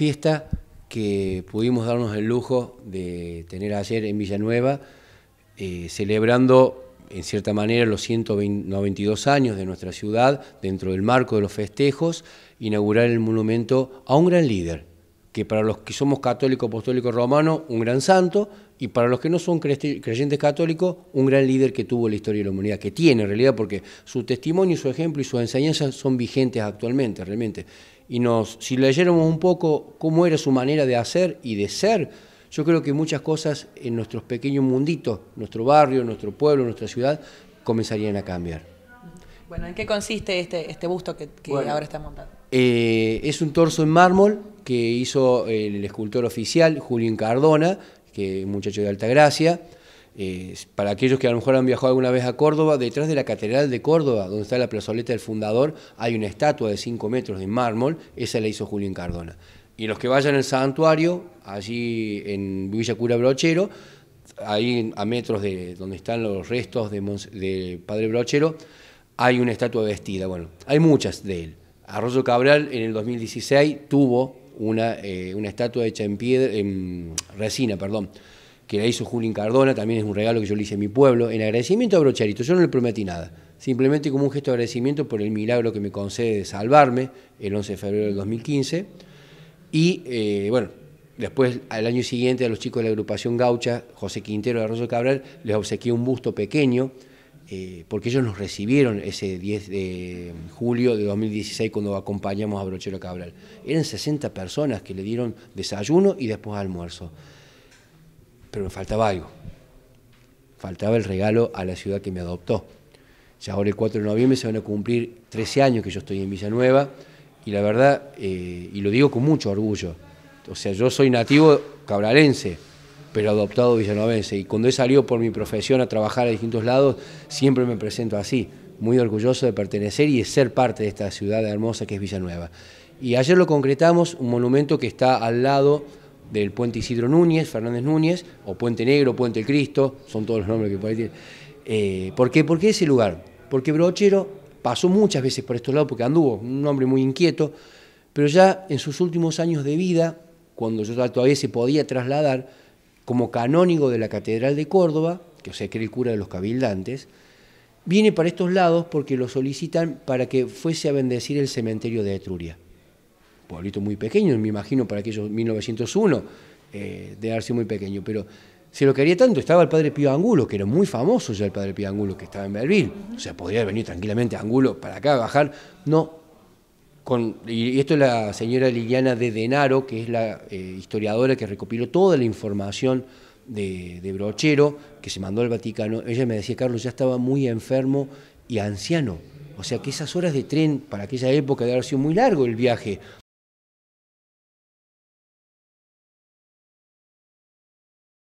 fiesta que pudimos darnos el lujo de tener ayer en Villanueva, eh, celebrando en cierta manera los 192 años de nuestra ciudad dentro del marco de los festejos, inaugurar el monumento a un gran líder, que para los que somos católicos apostólicos romanos, un gran santo, y para los que no son creyentes católicos, un gran líder que tuvo la historia de la humanidad, que tiene en realidad, porque su testimonio, su ejemplo y sus enseñanzas son vigentes actualmente, realmente. Y nos, si leyéramos un poco cómo era su manera de hacer y de ser, yo creo que muchas cosas en nuestros pequeños munditos, nuestro barrio, nuestro pueblo, nuestra ciudad, comenzarían a cambiar. Bueno, ¿en qué consiste este, este busto que, ahora está montado? Eh, es un torso en mármol que hizo el escultor oficial, Julián Cardona, que es un muchacho de Alta Gracia. para aquellos que a lo mejor han viajado alguna vez a Córdoba, detrás de la Catedral de Córdoba, donde está la plazoleta del fundador, hay una estatua de 5 metros de mármol, esa la hizo Julián Cardona. Y los que vayan al santuario, allí en Villa Cura Brochero, ahí a metros de donde están los restos de, de Padre Brochero, hay una estatua vestida. Bueno, hay muchas de él. Arroyo Cabral en el 2016 tuvo una, eh, una estatua hecha en piedra, en resina, perdón, que la hizo Julián Cardona, también es un regalo que yo le hice a mi pueblo, en agradecimiento a Brocharito, yo no le prometí nada, simplemente como un gesto de agradecimiento por el milagro que me concede de salvarme el 11 de febrero del 2015, y eh, bueno, Después, al año siguiente, a los chicos de la agrupación gaucha, José Quintero de Arroyo Cabral, les obsequié un busto pequeño eh, porque ellos nos recibieron ese 10 de julio de 2016 cuando acompañamos a Brochero Cabral. Eran 60 personas que le dieron desayuno y después almuerzo. Pero me faltaba algo. Faltaba el regalo a la ciudad que me adoptó. Ya ahora el 4 de noviembre se van a cumplir 13 años que yo estoy en Villanueva y la verdad, eh, y lo digo con mucho orgullo, o sea, yo soy nativo cabralense pero adoptado villanovense. Y cuando he salido por mi profesión a trabajar a distintos lados, siempre me presento así, muy orgulloso de pertenecer y de ser parte de esta ciudad hermosa que es Villanueva. Y ayer lo concretamos, un monumento que está al lado del puente Isidro Núñez, Fernández Núñez, o Puente Negro, Puente Cristo, son todos los nombres que puede tener. Eh, ¿Por qué? ¿Por ese lugar? Porque Brochero pasó muchas veces por estos lados porque anduvo, un hombre muy inquieto, pero ya en sus últimos años de vida, cuando yo todavía se podía trasladar, como canónigo de la Catedral de Córdoba, que o sea que era el cura de los cabildantes, viene para estos lados porque lo solicitan para que fuese a bendecir el cementerio de Etruria. Pueblito muy pequeño, me imagino, para aquellos 1901, eh, de darse muy pequeño, pero se lo quería tanto. Estaba el padre Pío Angulo, que era muy famoso ya el padre Pío Angulo, que estaba en Berlín. O sea, podría venir tranquilamente a Angulo para acá, a bajar. No, y esto es la señora Liliana de Denaro, que es la eh, historiadora que recopiló toda la información de, de, Brochero, que se mandó al Vaticano. Ella me decía, Carlos, ya estaba muy enfermo y anciano. O sea que esas horas de tren para aquella época debe haber sido muy largo el viaje.